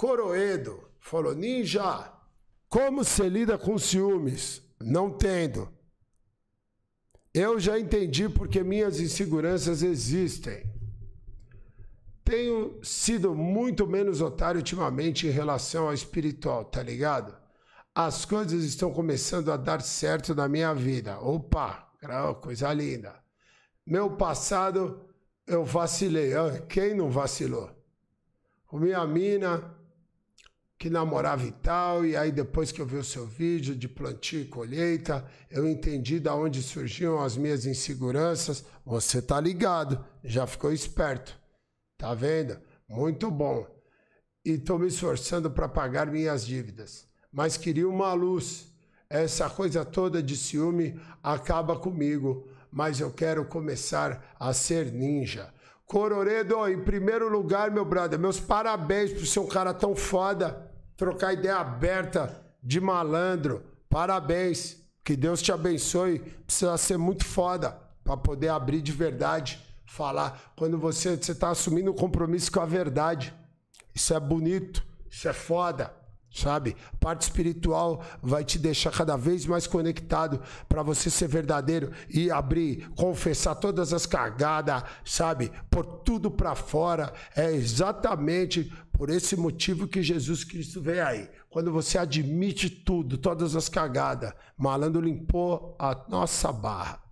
Coroedo falou: Ninja, como se lida com ciúmes? Não tendo. Eu já entendi porque minhas inseguranças existem. Tenho sido muito menos otário ultimamente em relação ao espiritual, tá ligado? As coisas estão começando a dar certo na minha vida. Opa, coisa linda. Meu passado eu vacilei. Ah, quem não vacilou? Minha mina, que namorava e tal, e aí depois que eu vi o seu vídeo de plantio e colheita, eu entendi da onde surgiam as minhas inseguranças. Você tá ligado, já ficou esperto. Tá vendo? Muito bom. E tô me esforçando para pagar minhas dívidas, mas queria uma luz. Essa coisa toda de ciúme acaba comigo, mas eu quero começar a ser ninja. Cororedo, em primeiro lugar, meu brother, meus parabéns por ser um cara tão foda trocar ideia aberta de malandro. Parabéns. Que Deus te abençoe. Precisa ser muito foda para poder abrir de verdade, falar. Quando você está assumindo um compromisso com a verdade. Isso é bonito. Isso é foda sabe? A parte espiritual vai te deixar cada vez mais conectado para você ser verdadeiro e abrir, confessar todas as cagadas, sabe? Por tudo para fora. É exatamente por esse motivo que Jesus Cristo veio aí. Quando você admite tudo, todas as cagadas, malandro limpou a nossa barra.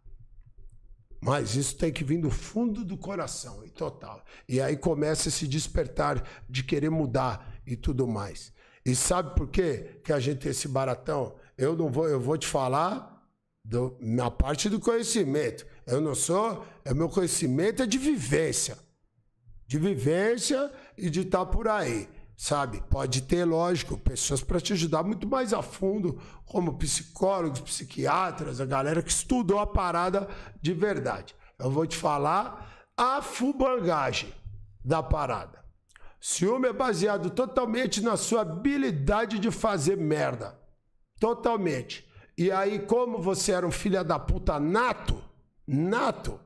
Mas isso tem que vir do fundo do coração e total. E aí começa esse despertar de querer mudar e tudo mais. E sabe por quê que a gente tem esse baratão? Eu não vou, eu vou te falar do, na parte do conhecimento. Eu não sou, é meu conhecimento é de vivência. De vivência e de estar tá por aí sabe? Pode ter, lógico, pessoas para te ajudar muito mais a fundo, como psicólogos, psiquiatras, a galera que estudou a parada de verdade. Eu vou te falar a fubangagem da parada. Ciúme é baseado totalmente na sua habilidade de fazer merda. Totalmente. E aí, como você era um filho da puta nato, nato,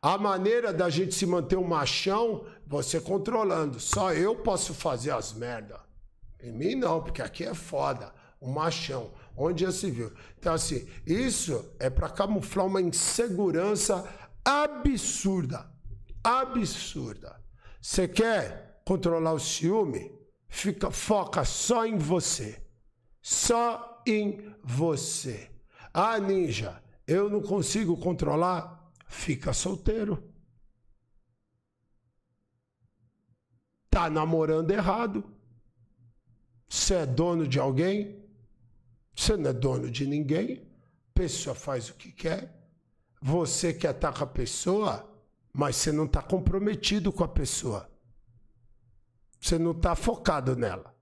a maneira da gente se manter um machão, você controlando. Só eu posso fazer as merda. Em mim não, porque aqui é foda. Um machão. Onde já se viu? Então, assim, isso é para camuflar uma insegurança absurda. Absurda. Você quer? controlar o ciúme, fica, foca só em você. Só em você. Ah, ninja, eu não consigo controlar. Fica solteiro. Tá namorando errado. Você é dono de alguém? Você não é dono de ninguém. Pessoa faz o que quer. Você que ataca a pessoa, mas você não está comprometido com a pessoa. Você não está focado nela.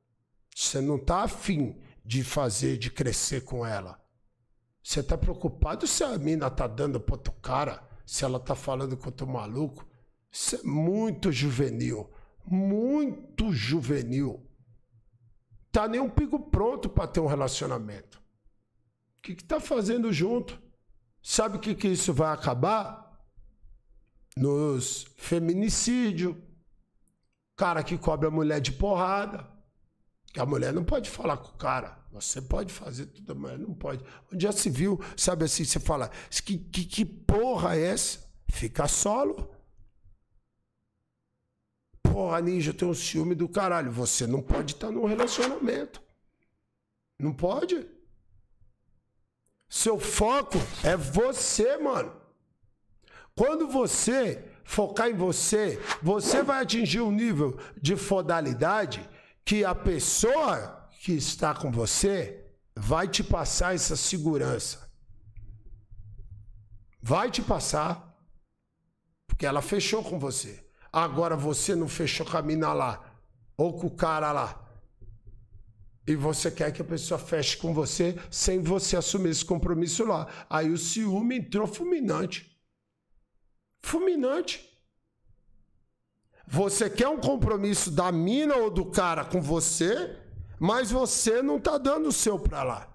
Você não está afim de fazer, de crescer com ela. Você está preocupado se a mina está dando para outro cara, se ela está falando com eu maluco. Isso é muito juvenil. Muito juvenil. Tá nem um pico pronto para ter um relacionamento. O que, que tá fazendo junto? Sabe o que, que isso vai acabar? Nos feminicídio Cara que cobre a mulher de porrada. Que a mulher não pode falar com o cara. Você pode fazer tudo, mas não pode. Onde já se viu, sabe assim, você fala, que, que, que porra é essa? Fica solo. Porra, ninja, eu tenho um ciúme do caralho. Você não pode estar tá num relacionamento. Não pode. Seu foco é você, mano. Quando você focar em você, você vai atingir um nível de fodalidade que a pessoa que está com você vai te passar essa segurança. Vai te passar, porque ela fechou com você. Agora você não fechou com a mina lá, ou com o cara lá. E você quer que a pessoa feche com você sem você assumir esse compromisso lá. Aí o ciúme entrou fulminante. Fulminante. Você quer um compromisso da mina ou do cara com você, mas você não tá dando o seu para lá.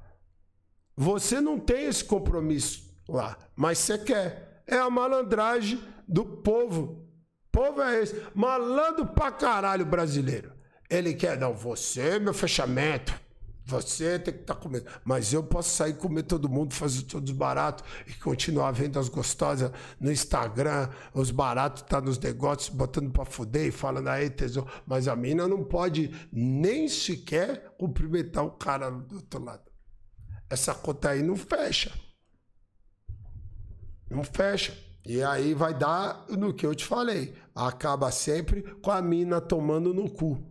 Você não tem esse compromisso lá, mas você quer. É a malandragem do povo. Povo é esse. Malandro pra caralho brasileiro. Ele quer, não, você, é meu fechamento. Você tem que estar tá comendo. Mas eu posso sair comer todo mundo, fazer todos barato e continuar vendo as gostosas no Instagram, os baratos tá nos negócios, botando para fuder e falando aí, tesouro. Mas a mina não pode nem sequer cumprimentar o cara do outro lado. Essa conta aí não fecha. Não fecha. E aí vai dar no que eu te falei. Acaba sempre com a mina tomando no cu.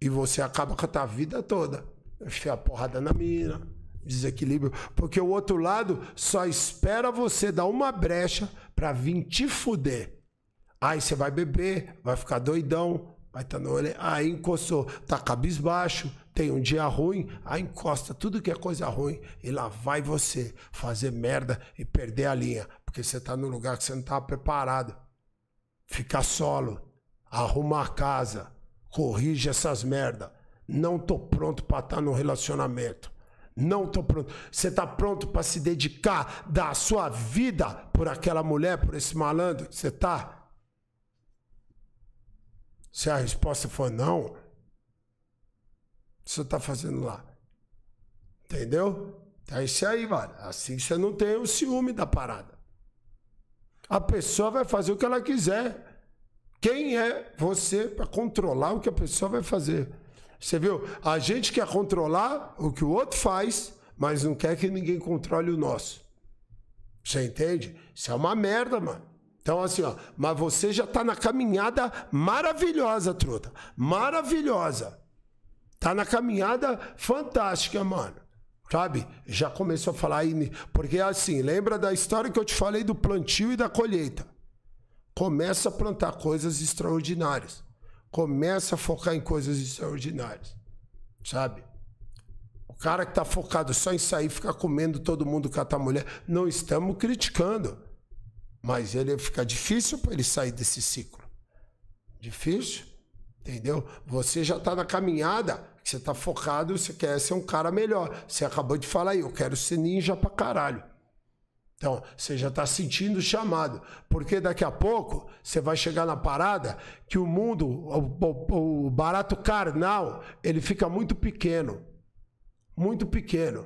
E você acaba com a tua vida toda. Enfia a porrada na mina, desequilíbrio. Porque o outro lado só espera você dar uma brecha pra vir te fuder. Aí você vai beber, vai ficar doidão, vai estar tá no olho. Aí encostou, tá cabisbaixo, tem um dia ruim, aí encosta tudo que é coisa ruim e lá vai você fazer merda e perder a linha. Porque você tá num lugar que você não tá preparado. Ficar solo, arrumar a casa corrige essas merda. Não tô pronto para estar tá no relacionamento. Não tô pronto. Você tá pronto para se dedicar da sua vida por aquela mulher, por esse malandro? Você tá? Se a resposta for não, você tá fazendo lá. Entendeu? Tá, é isso aí, mano. Assim você não tem o ciúme da parada. A pessoa vai fazer o que ela quiser. Quem é você para controlar o que a pessoa vai fazer? Você viu? A gente quer controlar o que o outro faz, mas não quer que ninguém controle o nosso. Você entende? Isso é uma merda, mano. Então, assim, ó, mas você já tá na caminhada maravilhosa, truta. Maravilhosa. Tá na caminhada fantástica, mano. Sabe? Já começou a falar aí. Porque, assim, lembra da história que eu te falei do plantio e da colheita. Começa a plantar coisas extraordinárias. Começa a focar em coisas extraordinárias. Sabe? O cara que está focado só em sair, ficar comendo todo mundo catar mulher, não estamos criticando. Mas ele fica difícil para ele sair desse ciclo. Difícil, entendeu? Você já está na caminhada, você está focado, você quer ser um cara melhor. Você acabou de falar aí, eu quero ser ninja pra caralho. Então, você já está sentindo o chamado, porque daqui a pouco você vai chegar na parada que o mundo, o, o, o barato carnal, ele fica muito pequeno. Muito pequeno.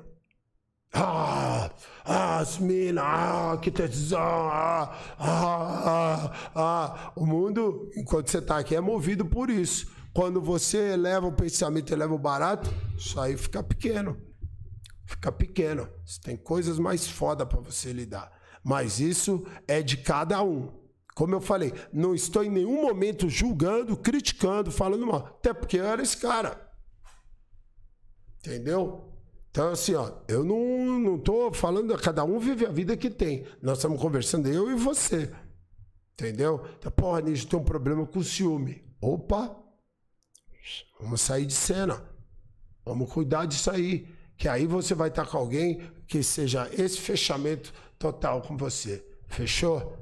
Ah, ah as minas, ah, que tesão, ah, ah, ah, ah. O mundo, enquanto você está aqui, é movido por isso. Quando você eleva o pensamento, eleva o barato, isso aí fica pequeno fica pequeno. Você tem coisas mais foda para você lidar. Mas isso é de cada um. Como eu falei, não estou em nenhum momento julgando, criticando, falando mal. Até porque eu era esse cara. Entendeu? Então, assim, ó, eu não, não tô falando, cada um vive a vida que tem. Nós estamos conversando, eu e você. Entendeu? Então, porra, Nígio, tem um problema com ciúme. Opa! Vamos sair de cena. Vamos cuidar disso aí. Que aí você vai estar com alguém que seja esse fechamento total com você. Fechou?